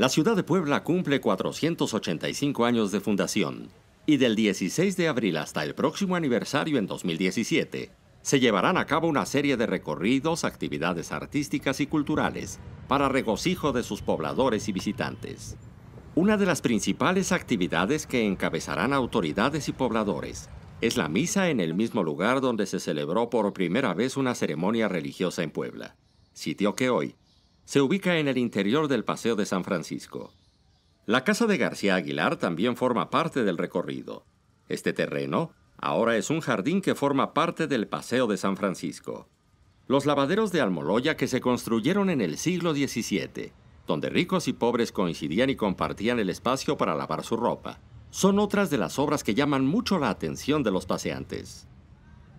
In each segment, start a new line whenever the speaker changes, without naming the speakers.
La ciudad de Puebla cumple 485 años de fundación y del 16 de abril hasta el próximo aniversario en 2017 se llevarán a cabo una serie de recorridos, actividades artísticas y culturales para regocijo de sus pobladores y visitantes. Una de las principales actividades que encabezarán autoridades y pobladores es la misa en el mismo lugar donde se celebró por primera vez una ceremonia religiosa en Puebla, sitio que hoy se ubica en el interior del Paseo de San Francisco. La casa de García Aguilar también forma parte del recorrido. Este terreno ahora es un jardín que forma parte del Paseo de San Francisco. Los lavaderos de Almoloya que se construyeron en el siglo XVII, donde ricos y pobres coincidían y compartían el espacio para lavar su ropa, son otras de las obras que llaman mucho la atención de los paseantes.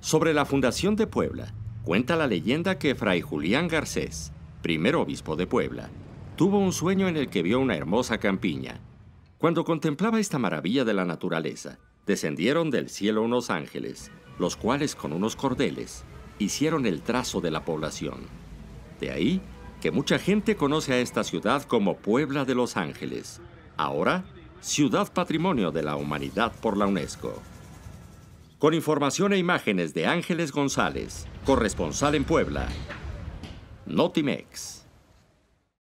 Sobre la fundación de Puebla, cuenta la leyenda que Fray Julián Garcés, primer obispo de Puebla, tuvo un sueño en el que vio una hermosa campiña. Cuando contemplaba esta maravilla de la naturaleza, descendieron del cielo unos ángeles, los cuales con unos cordeles hicieron el trazo de la población. De ahí que mucha gente conoce a esta ciudad como Puebla de los Ángeles, ahora Ciudad Patrimonio de la Humanidad por la UNESCO. Con información e imágenes de Ángeles González, corresponsal en Puebla, Notimex.